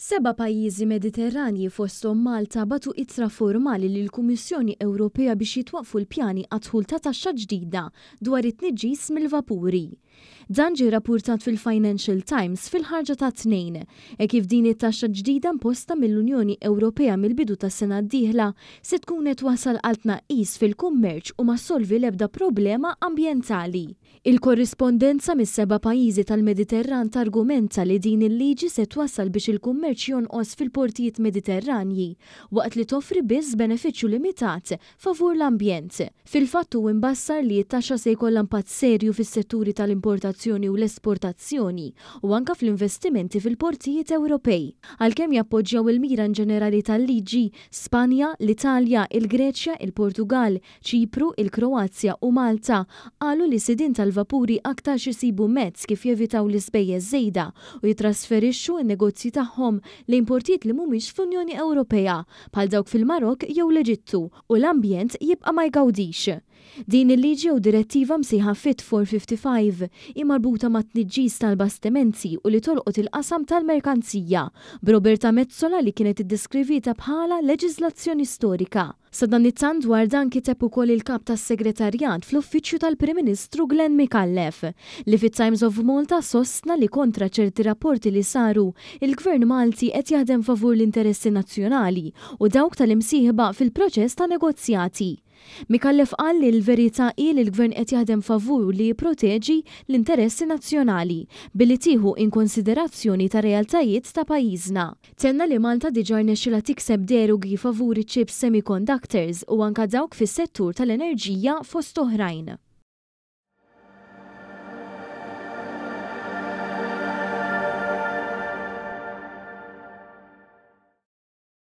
Seba pajjiżi mediterranji fostom Malta batu itra formali l kummissjoni Ewropea biex jitwaqfu l-pjani għadħul ta' taxxa ġdida dwar it tniġis mill-vapuri. Dan ġi rapportat fil-Financial Times fil-ħarġa ta' tnejn, e kif din it-taxxa ġdida imposta mill-Unjoni Ewropea mill-bidu tas sena d-dieħla se tkun qed wasal għal tnaqqis fil-kummerċ u ma solvi l-ebda problema ambjentali. Il-korrispondenza mis seba pajjiżi tal-Mediterran targumenta li din il-liġi se twassal biex il-kummerċ jonqos fil-portijiet Mediterranji waqt li toffri biss benefiċċju limitat favur l-ambjent. Fil-fattu imbassar li t-taxxa se jkollha impatt serju fis-setturi tal-importazzjoni l-importazzjoni u l-esportazzjoni u anka fl-investimenti fil-portijiet Ewropej. Għalkemm jappoġġjaw il-mira ġenerali tal-liġi Spanja, l-Italja, il-Greċja, il-Portugal, Ċipru, il-Kroazja u Malta għalu li sidin tal-vapuri aktar isibu mezz kif jevitaw l-ispejjeż żejda u jitrasferixxu n-negozji tagħhom l-importijiet li mhumiex fl-Unjoni Ewropea bħal dawk fil-Marok jew l-Eġittu u l-ambjent jibqa' ma jgawdix. Din il-liġi u direttiva msiħa Fit 455 imarbuta ma' tniġġis tal-bastimenti u li tolqot il-qasam tal-merkanzija b'Roberta Mezzola li kienet iddiskrivi bħala leġiżlazzjoni storika Sadan it-tan dwar dan kiteb ukoll il-kap tas-segretarjat fl-uffiċċju tal-Prim Ministru Glenn Mikallef li fit-Times of Malta sostna li kontra ċerti rapporti li saru il-Gvern Malti qed jaħdem favur l-interessi nazzjonali u dawk tal-imsieħba fil-proċess ta' negozjati. Mikallef qal li l-verità hi li l-gvern qed jaħdem favur li jipproteġi l-interessi nazzjonali billi tieħu inkonsiderazzjoni ta' realtajiet ta' pajjiżna. Tenna li Malta diġà nexxila tikseb derugi favur iċ-ċip semikondat contractors u anka dawk fis-settur tal-enerġija fost oħrajn.